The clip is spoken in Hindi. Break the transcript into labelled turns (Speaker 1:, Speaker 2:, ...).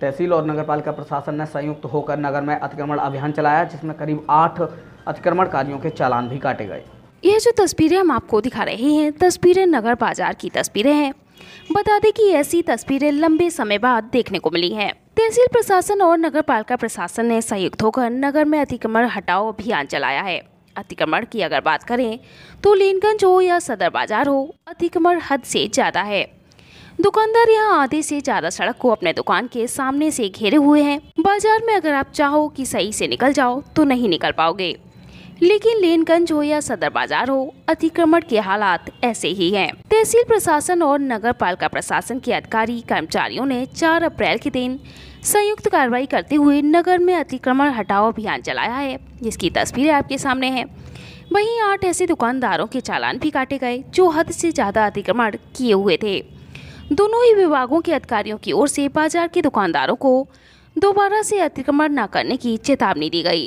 Speaker 1: तहसील और नगरपालिका प्रशासन ने संयुक्त होकर नगर में अतिक्रमण अभियान चलाया जिसमें करीब आठ अतिक्रमणकारियों के चालान भी काटे गए
Speaker 2: यह जो तस्वीरें हम आपको दिखा रहे हैं तस्वीरें नगर बाजार की तस्वीरें हैं बता दें कि ऐसी तस्वीरें लंबे समय बाद देखने को मिली हैं तहसील प्रशासन और नगर पालिका प्रशासन ने संयुक्त होकर नगर में अतिक्रमण हटाओ अभियान चलाया है अतिक्रमण की अगर बात करें तो लीनगंज हो या सदर बाजार हो अतिक्रमण हद से ज़्यादा है दुकानदार यहाँ आधे से ज्यादा सड़क को अपने दुकान के सामने से घेरे हुए हैं बाजार में अगर आप चाहो कि सही से निकल जाओ तो नहीं निकल पाओगे लेकिन लेनगंज हो या सदर बाजार हो अतिक्रमण के हालात ऐसे ही हैं। तहसील प्रशासन और नगर पालिका प्रशासन के अधिकारी कर्मचारियों ने 4 अप्रैल के दिन संयुक्त कार्रवाई करते हुए नगर में अतिक्रमण हटाओ अभियान चलाया है जिसकी तस्वीरें आपके सामने हैं। वहीं आठ ऐसे दुकानदारों के चालान भी काटे गए जो हद से ज्यादा अतिक्रमण किए हुए थे दोनों ही विभागों के अधिकारियों की ओर से बाजार के दुकानदारों को दोबारा से अतिक्रमण न करने की चेतावनी दी गई